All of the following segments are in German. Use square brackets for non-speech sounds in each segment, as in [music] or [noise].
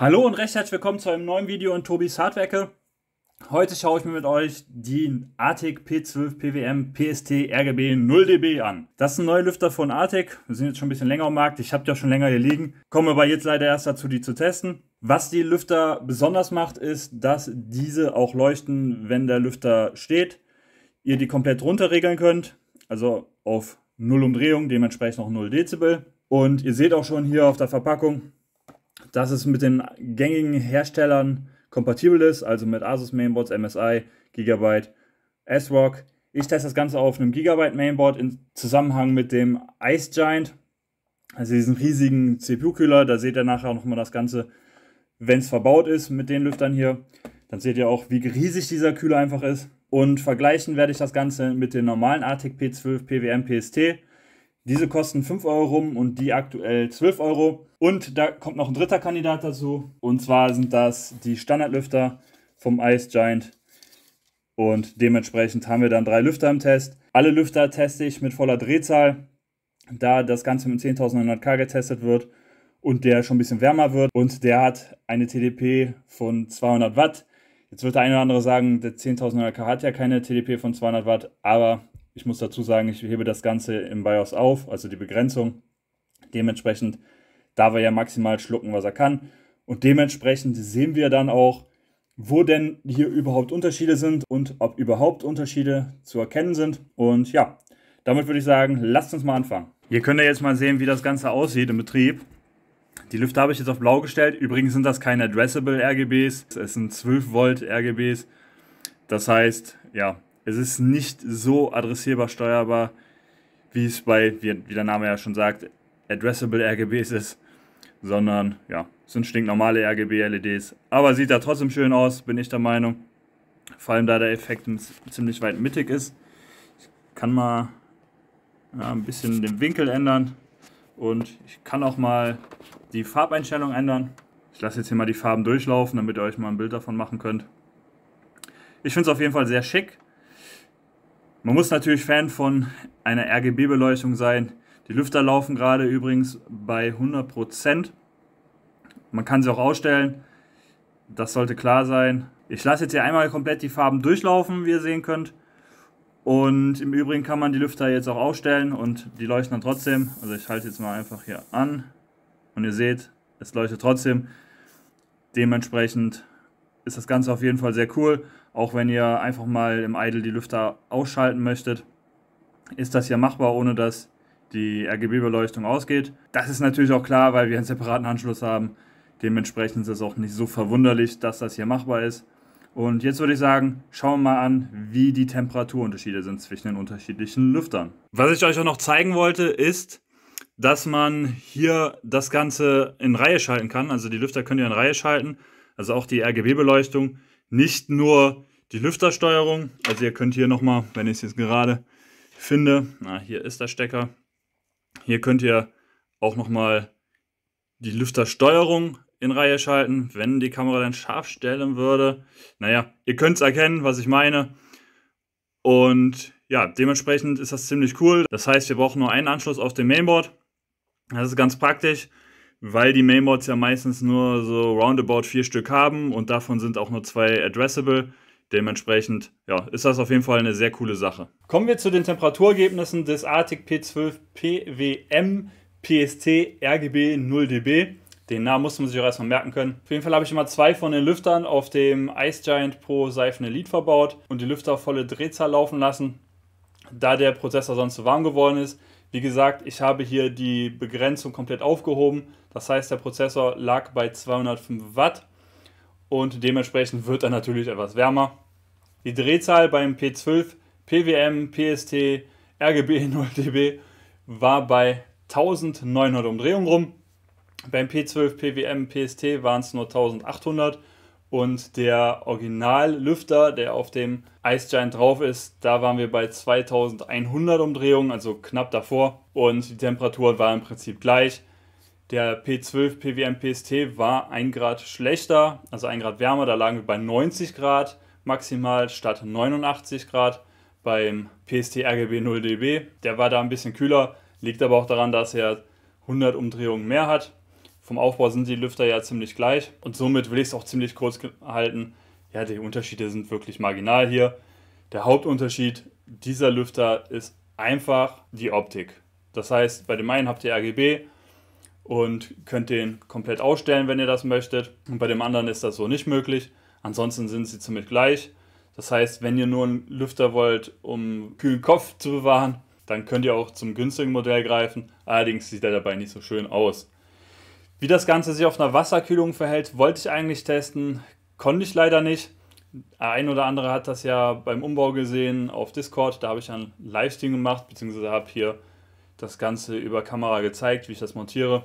Hallo und recht herzlich willkommen zu einem neuen Video in Tobis Hardwerke. Heute schaue ich mir mit euch die Arctic P12 PWM PST RGB 0dB an. Das ist ein neuer Lüfter von Arctic. Wir sind jetzt schon ein bisschen länger am Markt. Ich habe die auch schon länger hier liegen. Komme aber jetzt leider erst dazu, die zu testen. Was die Lüfter besonders macht, ist, dass diese auch leuchten, wenn der Lüfter steht. Ihr die komplett runter regeln könnt. Also auf 0 Umdrehung, dementsprechend noch 0 Dezibel. Und ihr seht auch schon hier auf der Verpackung, dass es mit den gängigen Herstellern kompatibel ist, also mit Asus Mainboards, MSI, Gigabyte, S-Rock. Ich teste das Ganze auf einem Gigabyte Mainboard im Zusammenhang mit dem Ice Giant, also diesen riesigen CPU-Kühler. Da seht ihr nachher nochmal das Ganze, wenn es verbaut ist mit den Lüftern hier. Dann seht ihr auch, wie riesig dieser Kühler einfach ist. Und vergleichen werde ich das Ganze mit den normalen ATIC P12 PWM PST diese kosten 5 Euro rum und die aktuell 12 Euro. Und da kommt noch ein dritter Kandidat dazu. Und zwar sind das die Standardlüfter vom Ice Giant. Und dementsprechend haben wir dann drei Lüfter im Test. Alle Lüfter teste ich mit voller Drehzahl, da das Ganze mit 10.900K getestet wird und der schon ein bisschen wärmer wird. Und der hat eine TDP von 200 Watt. Jetzt wird der eine oder andere sagen, der 10.900K hat ja keine TDP von 200 Watt, aber ich muss dazu sagen, ich hebe das Ganze im BIOS auf, also die Begrenzung. Dementsprechend darf er ja maximal schlucken, was er kann. Und dementsprechend sehen wir dann auch, wo denn hier überhaupt Unterschiede sind und ob überhaupt Unterschiede zu erkennen sind. Und ja, damit würde ich sagen, lasst uns mal anfangen. Ihr könnt ja jetzt mal sehen, wie das Ganze aussieht im Betrieb. Die Lüfter habe ich jetzt auf blau gestellt. Übrigens sind das keine addressable RGBs. Es sind 12 Volt RGBs. Das heißt, ja, es ist nicht so adressierbar steuerbar, wie es bei, wie, wie der Name ja schon sagt, Addressable RGBs ist, sondern ja, es sind stinknormale RGB-LEDs. Aber sieht da trotzdem schön aus, bin ich der Meinung. Vor allem da der Effekt ziemlich weit mittig ist. Ich kann mal ja, ein bisschen den Winkel ändern und ich kann auch mal die Farbeinstellung ändern. Ich lasse jetzt hier mal die Farben durchlaufen, damit ihr euch mal ein Bild davon machen könnt. Ich finde es auf jeden Fall sehr schick. Man muss natürlich Fan von einer RGB-Beleuchtung sein. Die Lüfter laufen gerade übrigens bei 100%. Man kann sie auch ausstellen. Das sollte klar sein. Ich lasse jetzt hier einmal komplett die Farben durchlaufen, wie ihr sehen könnt. Und im Übrigen kann man die Lüfter jetzt auch ausstellen und die leuchten dann trotzdem. Also ich halte jetzt mal einfach hier an und ihr seht, es leuchtet trotzdem. Dementsprechend ist das Ganze auf jeden Fall sehr cool. Auch wenn ihr einfach mal im Idle die Lüfter ausschalten möchtet, ist das hier machbar, ohne dass die RGB-Beleuchtung ausgeht. Das ist natürlich auch klar, weil wir einen separaten Anschluss haben. Dementsprechend ist es auch nicht so verwunderlich, dass das hier machbar ist. Und jetzt würde ich sagen, schauen wir mal an, wie die Temperaturunterschiede sind zwischen den unterschiedlichen Lüftern. Was ich euch auch noch zeigen wollte, ist, dass man hier das Ganze in Reihe schalten kann. Also die Lüfter könnt ihr in Reihe schalten, also auch die RGB-Beleuchtung nicht nur die Lüftersteuerung. Also ihr könnt hier nochmal, wenn ich es jetzt gerade finde, na, hier ist der Stecker. Hier könnt ihr auch nochmal die Lüftersteuerung in Reihe schalten, wenn die Kamera dann scharf stellen würde. Naja, ihr könnt es erkennen, was ich meine. Und ja, dementsprechend ist das ziemlich cool. Das heißt, wir brauchen nur einen Anschluss auf dem Mainboard. Das ist ganz praktisch weil die Mainboards ja meistens nur so roundabout vier Stück haben und davon sind auch nur zwei addressable. Dementsprechend ja, ist das auf jeden Fall eine sehr coole Sache. Kommen wir zu den Temperaturergebnissen des Arctic P12 PWM PST RGB 0DB. Den Namen muss man sich auch erstmal merken können. Auf jeden Fall habe ich immer zwei von den Lüftern auf dem Ice Giant Pro Seifen Elite verbaut und die Lüfter volle Drehzahl laufen lassen. Da der Prozessor sonst zu warm geworden ist, wie gesagt, ich habe hier die Begrenzung komplett aufgehoben. Das heißt, der Prozessor lag bei 205 Watt und dementsprechend wird er natürlich etwas wärmer. Die Drehzahl beim P12, PWM, PST, RGB 0dB [laughs] war bei 1900 Umdrehungen rum. Beim P12, PWM, PST waren es nur 1800 und der Originallüfter, der auf dem Ice Giant drauf ist, da waren wir bei 2100 Umdrehungen, also knapp davor. Und die Temperatur war im Prinzip gleich. Der P12 PWM PST war 1 Grad schlechter, also 1 Grad wärmer. Da lagen wir bei 90 Grad maximal statt 89 Grad. Beim PST RGB 0 dB, der war da ein bisschen kühler, liegt aber auch daran, dass er 100 Umdrehungen mehr hat. Vom Aufbau sind die Lüfter ja ziemlich gleich und somit will ich es auch ziemlich kurz halten. Ja, die Unterschiede sind wirklich marginal hier. Der Hauptunterschied dieser Lüfter ist einfach die Optik. Das heißt, bei dem einen habt ihr RGB und könnt den komplett ausstellen, wenn ihr das möchtet. Und bei dem anderen ist das so nicht möglich. Ansonsten sind sie ziemlich gleich. Das heißt, wenn ihr nur einen Lüfter wollt, um kühlen Kopf zu bewahren, dann könnt ihr auch zum günstigen Modell greifen. Allerdings sieht er dabei nicht so schön aus. Wie das Ganze sich auf einer Wasserkühlung verhält, wollte ich eigentlich testen, konnte ich leider nicht. Ein oder andere hat das ja beim Umbau gesehen auf Discord. Da habe ich ein Livestream gemacht, beziehungsweise habe hier das Ganze über Kamera gezeigt, wie ich das montiere.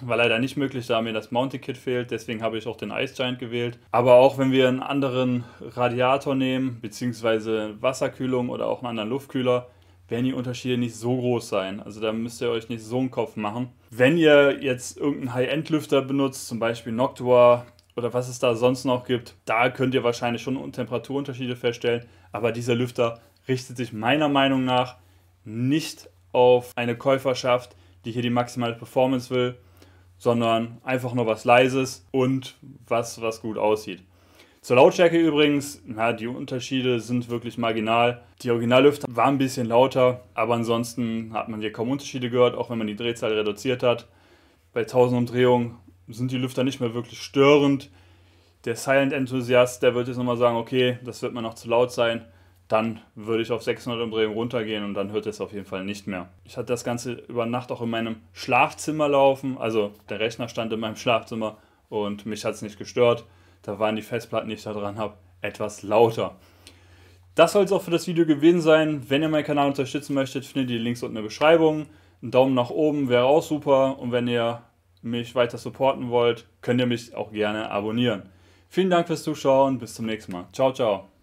War leider nicht möglich, da mir das Mounting Kit fehlt. Deswegen habe ich auch den Ice Giant gewählt. Aber auch wenn wir einen anderen Radiator nehmen, beziehungsweise Wasserkühlung oder auch einen anderen Luftkühler, werden die Unterschiede nicht so groß sein. Also da müsst ihr euch nicht so einen Kopf machen. Wenn ihr jetzt irgendeinen High-End-Lüfter benutzt, zum Beispiel Noctua oder was es da sonst noch gibt, da könnt ihr wahrscheinlich schon Temperaturunterschiede feststellen. Aber dieser Lüfter richtet sich meiner Meinung nach nicht auf eine Käuferschaft, die hier die maximale Performance will, sondern einfach nur was Leises und was, was gut aussieht. Zur Lautstärke übrigens, na, die Unterschiede sind wirklich marginal. Die Originallüfter waren ein bisschen lauter, aber ansonsten hat man hier kaum Unterschiede gehört, auch wenn man die Drehzahl reduziert hat. Bei 1000 Umdrehungen sind die Lüfter nicht mehr wirklich störend. Der Silent-Enthusiast, der wird jetzt nochmal sagen, okay, das wird mir noch zu laut sein dann würde ich auf 600 Umdrehungen runtergehen und dann hört es auf jeden Fall nicht mehr. Ich hatte das Ganze über Nacht auch in meinem Schlafzimmer laufen, also der Rechner stand in meinem Schlafzimmer und mich hat es nicht gestört. Da waren die Festplatten, die ich da dran habe, etwas lauter. Das soll es auch für das Video gewesen sein. Wenn ihr meinen Kanal unterstützen möchtet, findet ihr die Links unten in der Beschreibung. Ein Daumen nach oben wäre auch super. Und wenn ihr mich weiter supporten wollt, könnt ihr mich auch gerne abonnieren. Vielen Dank fürs Zuschauen. Bis zum nächsten Mal. Ciao, ciao.